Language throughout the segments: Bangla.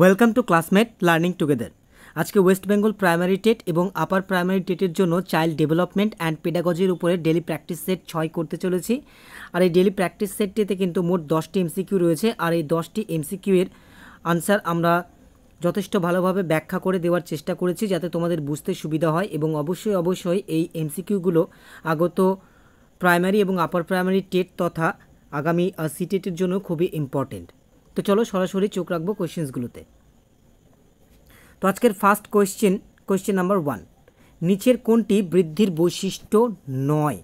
welcome to classmate learning together আজকে ওয়েস্ট বেঙ্গল প্রাইমারি টেট এবং আপার প্রাইমারি টেটের জন্য চাইল্ড ডেভেলপমেন্ট অ্যান্ড পেডাগজির উপরে ডেলি প্র্যাকটিস সেট ছয় করতে চলেছি আর এই ডেলি প্র্যাকটিস সেটটিতে কিন্তু মোট দশটি এমসিকিউ রয়েছে আর এই দশটি এমসিকিউ এর আনসার আমরা যথেষ্ট ভালোভাবে ব্যাখ্যা করে দেওয়ার চেষ্টা করেছি যাতে তোমাদের বুঝতে সুবিধা হয় এবং অবশ্যই অবশ্যই এই এমসিকিউগুলো আগত প্রাইমারি এবং আপার প্রাইমারি টেট তথা আগামী সিটেটের জন্য খুবই ইম্পর্টেন্ট তো চলো সরাসরি চোখ রাখবো কোয়েশ্চেন্সগুলোতে তো আজকের first question question number one নিচের কোনটি বৃদ্ধির বৈশিষ্ট্য নয়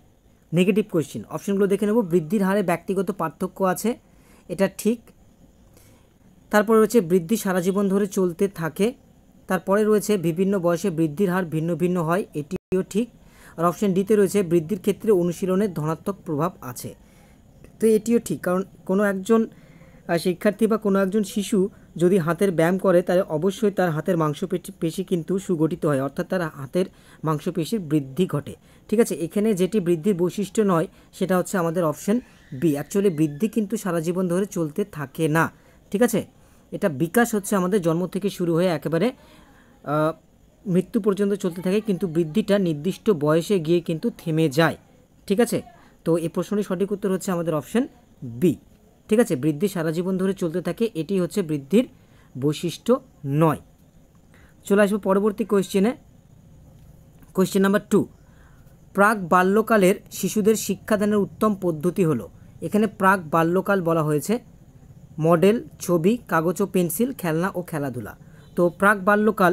নেগেটিভ কোয়েশ্চেন অপশনগুলো দেখে নেব বৃদ্ধির হারে ব্যক্তিগত পার্থক্য আছে এটা ঠিক তারপরে রয়েছে বৃদ্ধি সারা জীবন ধরে চলতে থাকে তারপরে রয়েছে বিভিন্ন বয়সে বৃদ্ধির হার ভিন্ন ভিন্ন হয় এটিও ঠিক আর অপশন ডিতে রয়েছে বৃদ্ধির ক্ষেত্রে অনুশীলনের ধনাত্মক প্রভাব আছে তো এটিও ঠিক কারণ কোনো একজন আর শিক্ষার্থী বা কোনো একজন শিশু যদি হাতের ব্যায়াম করে তাহলে অবশ্যই তার হাতের মাংসপেশি কিন্তু সুগঠিত হয় অর্থাৎ তার হাতের মাংসপেশির বৃদ্ধি ঘটে ঠিক আছে এখানে যেটি বৃদ্ধির বৈশিষ্ট্য নয় সেটা হচ্ছে আমাদের অপশন বি অ্যাকচুয়ালি বৃদ্ধি কিন্তু সারা জীবন ধরে চলতে থাকে না ঠিক আছে এটা বিকাশ হচ্ছে আমাদের জন্ম থেকে শুরু হয়ে একেবারে মৃত্যু পর্যন্ত চলতে থাকে কিন্তু বৃদ্ধিটা নির্দিষ্ট বয়সে গিয়ে কিন্তু থেমে যায় ঠিক আছে তো এই প্রশ্নের সঠিক উত্তর হচ্ছে আমাদের অপশন বি ঠিক আছে বৃদ্ধি সারা জীবন ধরে চলতে থাকে এটি হচ্ছে বৃদ্ধির বৈশিষ্ট্য নয় চলে আসবো পরবর্তী কোয়েশ্চেনে কোয়েশ্চেন নাম্বার টু প্রাক বাল্যকালের শিশুদের শিক্ষাদানের উত্তম পদ্ধতি হলো এখানে প্রাক বাল্যকাল বলা হয়েছে মডেল ছবি কাগজ ও পেন্সিল খেলনা ও খেলাধুলা তো প্রাক বাল্যকাল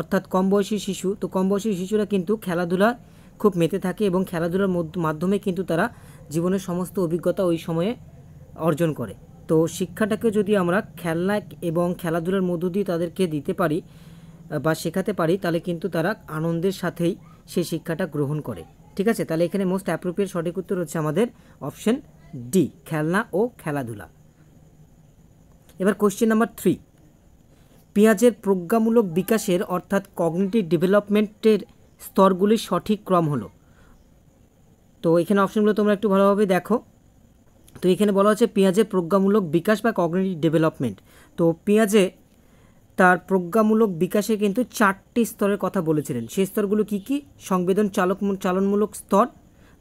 অর্থাৎ কম বয়সী শিশু তো কম বয়সী শিশুরা কিন্তু খেলাধুলা খুব মেতে থাকে এবং খেলাধুলার মাধ্যমে কিন্তু তারা জীবনের সমস্ত অভিজ্ঞতা ওই সময়ে অর্জন করে তো শিক্ষাটাকে যদি আমরা খেলনা এবং খেলাধুলার মধ্য দিয়ে তাদেরকে দিতে পারি বা শেখাতে পারি তাহলে কিন্তু তারা আনন্দের সাথেই সেই শিক্ষাটা গ্রহণ করে ঠিক আছে তাহলে এখানে মোস্ট অ্যাপ্রোপ্রিয়েট সঠিক উত্তর হচ্ছে আমাদের অপশন ডি খেলনা ও খেলাধুলা এবার কোশ্চেন নাম্বার থ্রি পেঁয়াজের প্রজ্ঞামূলক বিকাশের অর্থাৎ কগনিটিভ ডেভেলপমেন্টের স্তরগুলির সঠিক ক্রম হলো তো এখানে অপশনগুলো তোমরা একটু ভালোভাবে দেখো তো এখানে বলা হচ্ছে পেঁয়াজের প্রজ্ঞামূলক বিকাশ বা কগনেটিভ ডেভেলপমেন্ট তো পেঁয়াজে তার প্রজ্ঞামূলক বিকাশে কিন্তু চারটি স্তরের কথা বলেছিলেন সেই স্তরগুলো কি কি সংবেদন চালক চালনমূলক স্তর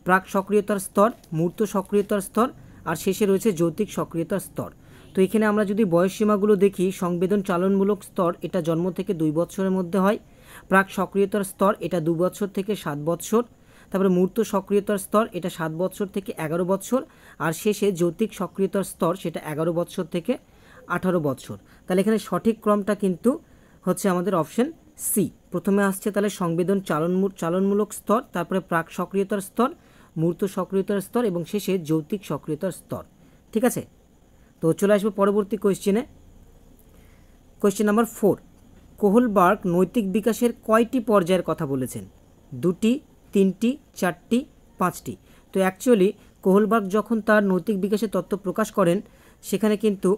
প্রাক সক্রিয়তার স্তর মূর্ত সক্রিয়তার স্তর আর শেষে রয়েছে যৌতিক সক্রিয়তার স্তর তো এখানে আমরা যদি বয়সসীমাগুলো দেখি সংবেদন চালনমূলক স্তর এটা জন্ম থেকে দুই বছরের মধ্যে হয় প্রাক সক্রিয়তার স্তর এটা দু বছর থেকে সাত বছর তারপরে মূর্ত সক্রিয়তার স্তর এটা সাত বছর থেকে এগারো বছর আর শেষে যৌতিক সক্রিয়তার স্তর সেটা এগারো বছর থেকে আঠারো বছর তাহলে এখানে সঠিক ক্রমটা কিন্তু হচ্ছে আমাদের অপশন সি প্রথমে আসছে তাহলে সংবেদন চালন চালনমূলক স্তর তারপরে প্রাক সক্রিয়তার স্তর মূর্ত সক্রিয়তার স্তর এবং শেষে যৌতিক সক্রিয়তার স্তর ঠিক আছে তো চলে আসবে পরবর্তী কোয়েশ্চেনে কোয়েশ্চেন নাম্বার ফোর কোহলবার্গ নৈতিক বিকাশের কয়টি পর্যায়ের কথা বলেছেন দুটি তিনটি চারটি পাঁচটি তো অ্যাকচুয়ালি কোহলবার্গ যখন তার নৈতিক বিকাশের তত্ত্ব প্রকাশ করেন সেখানে কিন্তু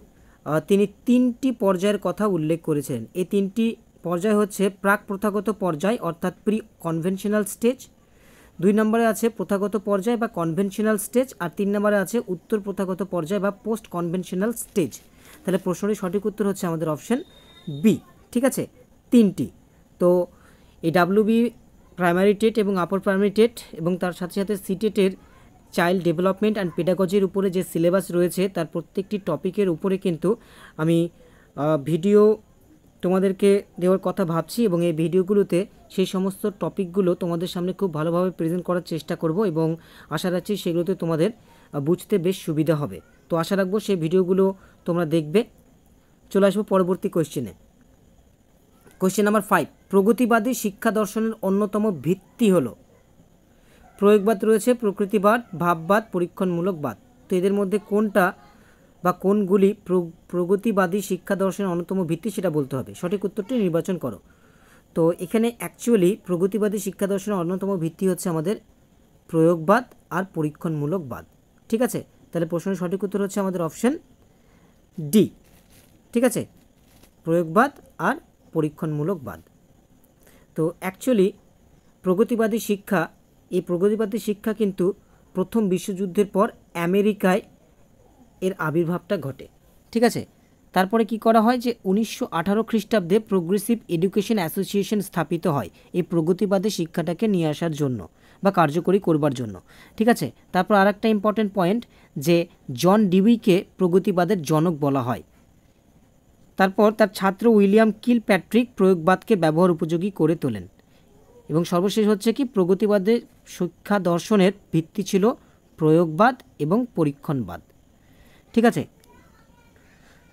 তিনি তিনটি পর্যায়ের কথা উল্লেখ করেছেন এই তিনটি পর্যায় হচ্ছে প্রাক প্রথাগত পর্যায় অর্থাৎ প্রি কনভেনশনাল স্টেজ দুই নম্বরে আছে প্রথাগত পর্যায় বা কনভেনশনাল স্টেজ আর তিন নম্বরে আছে উত্তর প্রথাগত পর্যায় বা পোস্ট কনভেনশনাল স্টেজ তাহলে প্রশ্নটির সঠিক উত্তর হচ্ছে আমাদের অপশন বি ঠিক আছে তিনটি তো এই ডাব্লিউবি প্রাইমারি টেট এবং আপার প্রাইমারি টেট এবং তার সাথে সাথে সিটেটের চাইল্ড ডেভেলপমেন্ট অ্যান্ড পেডাগজির উপরে যে সিলেবাস রয়েছে তার প্রত্যেকটি টপিকের উপরে কিন্তু আমি ভিডিও তোমাদেরকে দেওয়ার কথা ভাবছি এবং এই ভিডিওগুলোতে সেই সমস্ত টপিকগুলো তোমাদের সামনে খুব ভালোভাবে প্রেজেন্ট করার চেষ্টা করব এবং আশা রাখছি সেগুলোতে তোমাদের বুঝতে বেশ সুবিধা হবে তো আশা রাখবো সেই ভিডিওগুলো তোমরা দেখবে চলে আসবো পরবর্তী কোয়েশ্চেনে কোয়েশ্চেন নাম্বার ফাইভ প্রগতিবাদী শিক্ষা দর্শনের অন্যতম ভিত্তি হল প্রয়োগবাদ রয়েছে প্রকৃতিবাদ ভাববাদ পরীক্ষণমূলকবাদ তো এদের মধ্যে কোনটা বা কোনগুলি প্রগতিবাদী শিক্ষা দর্শনের অন্যতম ভিত্তি সেটা বলতে হবে সঠিক উত্তরটি নির্বাচন করো তো এখানে অ্যাকচুয়ালি প্রগতিবাদী শিক্ষা দর্শনের অন্যতম ভিত্তি হচ্ছে আমাদের প্রয়োগবাদ আর পরীক্ষণমূলকবাদ ঠিক আছে তাহলে প্রশ্নের সঠিক উত্তর হচ্ছে আমাদের অপশান ডি ঠিক আছে প্রয়োগবাদ আর পরীক্ষণমূলকবাদ তো অ্যাকচুয়ালি প্রগতিবাদী শিক্ষা এই প্রগতিবাদী শিক্ষা কিন্তু প্রথম বিশ্বযুদ্ধের পর আমেরিকায় এর আবির্ভাবটা ঘটে ঠিক আছে তারপরে কি করা হয় যে উনিশশো আঠারো খ্রিস্টাব্দে প্রোগ্রেসিভ এডুকেশন অ্যাসোসিয়েশন স্থাপিত হয় এই প্রগতিবাদী শিক্ষাটাকে নিয়ে আসার জন্য বা কার্যকরী করবার জন্য ঠিক আছে তারপর আর একটা ইম্পর্টেন্ট পয়েন্ট যে জন ডিউইকে প্রগতিবাদের জনক বলা হয় তারপর তার ছাত্র উইলিয়াম কিল প্যাট্রিক প্রয়োগবাদকে ব্যবহার উপযোগী করে তোলেন এবং সর্বশেষ হচ্ছে কি প্রগতিবাদের শিক্ষা দর্শনের ভিত্তি ছিল প্রয়োগবাদ এবং পরীক্ষণবাদ ঠিক আছে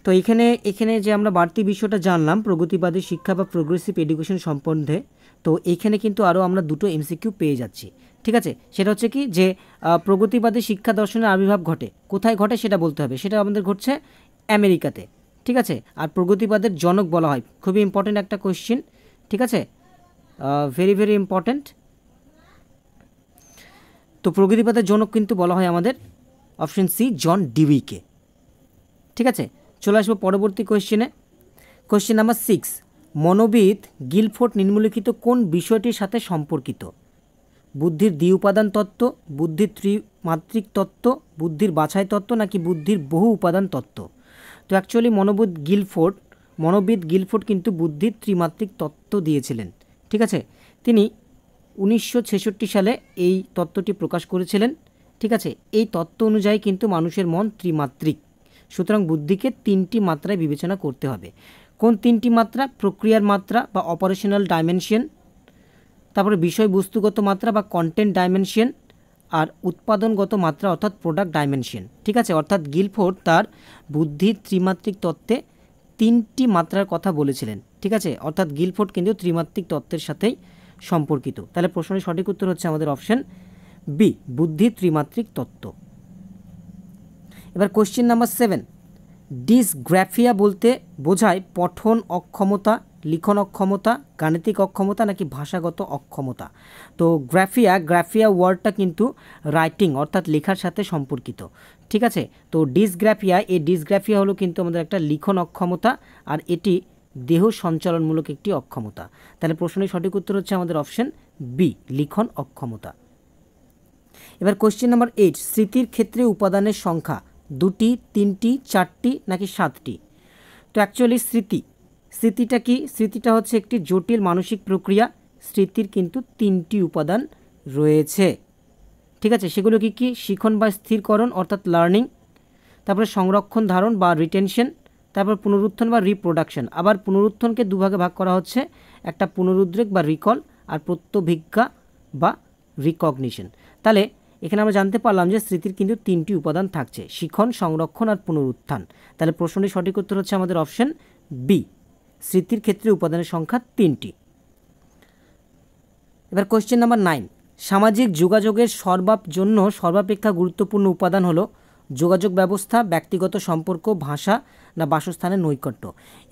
তো এখানে এখানে যে আমরা বাড়তি বিষয়টা জানলাম প্রগতিবাদী শিক্ষা বা প্রোগ্রেসিভ এডুকেশন সম্বন্ধে তো এখানে কিন্তু আরও আমরা দুটো এমসিকিউ পেয়ে যাচ্ছি ঠিক আছে সেটা হচ্ছে কি যে প্রগতিবাদী শিক্ষা দর্শনের আবির্ভাব ঘটে কোথায় ঘটে সেটা বলতে হবে সেটা আমাদের ঘটছে আমেরিকাতে ঠিক আছে আর প্রগতিবাদের জনক বলা হয় খুবই ইম্পর্টেন্ট একটা কোয়েশ্চেন ঠিক আছে ভেরি ভেরি ইম্পর্টেন্ট তো প্রগতিবাদের জনক কিন্তু বলা হয় আমাদের অপশন সি জন ডিবিকে ঠিক আছে চলে আসবো পরবর্তী কোয়েশ্চেনে কোয়েশ্চেন নাম্বার সিক্স মনোবিদ গিলফোর্ট নিম্নলিখিত কোন বিষয়টির সাথে সম্পর্কিত বুদ্ধির দ্বি উপাদান তত্ত্ব বুদ্ধির ত্রিমাত্রিক তত্ত্ব বুদ্ধির বাছাই তত্ত্ব নাকি বুদ্ধির বহু উপাদান তত্ত্ব তো অ্যাকচুয়ালি মনোবিদ গিলফোর্ড মনোবিদ গিলফোর্ড কিন্তু বুদ্ধির ত্রিমাত্রিক তত্ত্ব দিয়েছিলেন ঠিক আছে তিনি উনিশশো সালে এই তত্ত্বটি প্রকাশ করেছিলেন ঠিক আছে এই তত্ত্ব অনুযায়ী কিন্তু মানুষের মন ত্রিমাত্রিক সুতরাং বুদ্ধিকে তিনটি মাত্রায় বিবেচনা করতে হবে কোন তিনটি মাত্রা প্রক্রিয়ার মাত্রা বা অপারেশনাল ডাইমেনশন তারপরে বিষয়বস্তুগত মাত্রা বা কন্টেন্ট ডাইমেনশন আর উৎপাদনগত মাত্রা অর্থাৎ প্রোডাক্ট ডাইমেনশন ঠিক আছে অর্থাৎ গিলফোর্ড তার বুদ্ধির ত্রিমাত্রিক তত্ত্বে তিনটি মাত্রার কথা বলেছিলেন ঠিক আছে অর্থাৎ গিলফোর্ড কিন্তু ত্রিমাত্রিক তত্ত্বের সাথেই সম্পর্কিত তাহলে প্রশ্নের সঠিক উত্তর হচ্ছে আমাদের অপশন বি বুদ্ধি ত্রিমাত্রিক তত্ত্ব এবার কোশ্চিন নাম্বার সেভেন ডিসগ্রাফিয়া বলতে বোঝায় পঠন অক্ষমতা লিখন অক্ষমতা গাণিতিক অক্ষমতা নাকি ভাষাগত অক্ষমতা তো গ্রাফিয়া গ্রাফিয়া ওয়ার্ডটা কিন্তু রাইটিং অর্থাৎ লেখার সাথে সম্পর্কিত ঠিক আছে তো ডিসগ্রাফিয়া এই ডিসগ্রাফিয়া হলো কিন্তু আমাদের একটা লিখন অক্ষমতা আর এটি দেহ সঞ্চালনমূলক একটি অক্ষমতা তাহলে প্রশ্নের সঠিক উত্তর হচ্ছে আমাদের অপশন বি লিখন অক্ষমতা এবার কোশ্চেন নাম্বার এইট স্মৃতির ক্ষেত্রে উপাদানের সংখ্যা দুটি তিনটি চারটি নাকি সাতটি তো অ্যাকচুয়ালি স্মৃতি স্মৃতিটা কি স্মৃতিটা হচ্ছে একটি জটিল মানসিক প্রক্রিয়া স্মৃতির কিন্তু তিনটি উপাদান রয়েছে ঠিক আছে সেগুলো কি কি শিখন বা স্থিরকরণ অর্থাৎ লার্নিং তারপরে সংরক্ষণ ধারণ বা রিটেনশন তারপর পুনরুত্থান বা রিপ্রোডাকশন আবার পুনরুত্থানকে দুভাগে ভাগ করা হচ্ছে একটা পুনরুদ্রেক বা রিকল আর প্রত্যভিজ্ঞা বা রিকগনিশন তাহলে এখানে আমরা জানতে পারলাম যে স্মৃতির কিন্তু তিনটি উপাদান থাকছে শিখন সংরক্ষণ আর পুনরুত্থান তাহলে প্রশ্নটি সঠিক উত্তর হচ্ছে আমাদের অপশন বি স্মৃতির ক্ষেত্রে উপাদানের সংখ্যা তিনটি এবার কোয়েশ্চেন নাম্বার নাইন সামাজিক যোগাযোগের সর্বাপ জন্য সর্বাপেক্ষা গুরুত্বপূর্ণ উপাদান হলো যোগাযোগ ব্যবস্থা ব্যক্তিগত সম্পর্ক ভাষা না বাসস্থানের নৈকট্য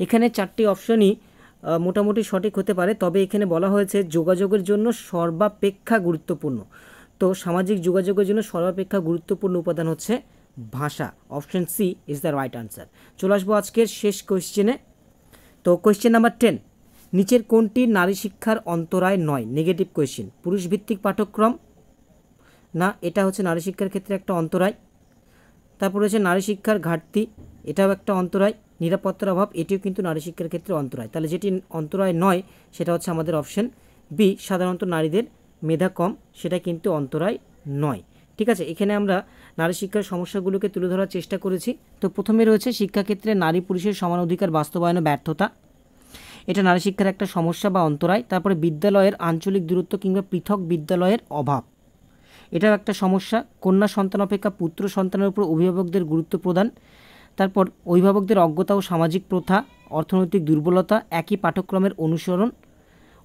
এখানে চারটি অপশনই মোটামুটি সঠিক হতে পারে তবে এখানে বলা হয়েছে যোগাযোগের জন্য সর্বাপেক্ষা গুরুত্বপূর্ণ তো সামাজিক যোগাযোগের জন্য সর্বাপেক্ষা গুরুত্বপূর্ণ উপাদান হচ্ছে ভাষা option C is the right answer চলে আসবো আজকের শেষ কোয়েশ্চেনে তো কোয়েশ্চেন নাম্বার টেন নিচের কোনটি নারী শিক্ষার অন্তরায় নয় নেগেটিভ কোয়েশ্চেন পুরুষভিত্তিক পাঠ্যক্রম না এটা হচ্ছে নারী শিক্ষার ক্ষেত্রে একটা অন্তরায় তারপর হচ্ছে নারী শিক্ষার ঘাটতি এটাও একটা অন্তরায় নিরাপত্তার অভাব এটিও কিন্তু নারী শিক্ষার ক্ষেত্রে অন্তরায় তাহলে যেটি অন্তরায় নয় সেটা হচ্ছে আমাদের অপশন বি সাধারণত নারীদের মেধা কম সেটা কিন্তু অন্তরায় নয় ঠিক আছে এখানে আমরা নারী শিক্ষার সমস্যাগুলোকে তুলে ধরার চেষ্টা করেছি তো প্রথমে রয়েছে শিক্ষাক্ষেত্রে নারী পুরুষের সমান অধিকার বাস্তবায়নে ব্যর্থতা এটা নারী শিক্ষার একটা সমস্যা বা অন্তরায় তারপরে বিদ্যালয়ের আঞ্চলিক দূরত্ব কিংবা পৃথক বিদ্যালয়ের অভাব এটাও একটা সমস্যা কন্যা সন্তান অপেক্ষা পুত্র সন্তানের উপর অভিভাবকদের গুরুত্ব প্রদান তারপর অভিভাবকদের অজ্ঞতা ও সামাজিক প্রথা অর্থনৈতিক দুর্বলতা একই পাঠ্যক্রমের অনুসরণ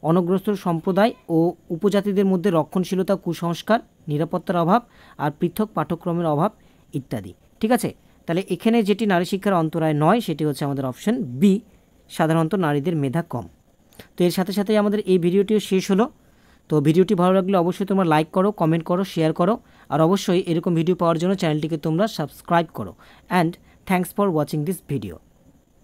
অনগ্রস্ত সম্প্রদায় ও উপজাতিদের মধ্যে রক্ষণশীলতা কুসংস্কার নিরাপত্তার অভাব আর পৃথক পাঠ্যক্রমের অভাব ইত্যাদি ঠিক আছে তাহলে এখানে যেটি নারী শিক্ষার অন্তরায় নয় সেটি হচ্ছে আমাদের অপশন বি সাধারণত নারীদের মেধা কম তো এর সাথে সাথে আমাদের এই ভিডিওটিও শেষ হলো তো ভিডিওটি ভালো লাগলে অবশ্যই তোমরা লাইক করো কমেন্ট করো শেয়ার করো আর অবশ্যই এরকম ভিডিও পাওয়ার জন্য চ্যানেলটিকে তোমরা সাবস্ক্রাইব করো and thanks for watching this video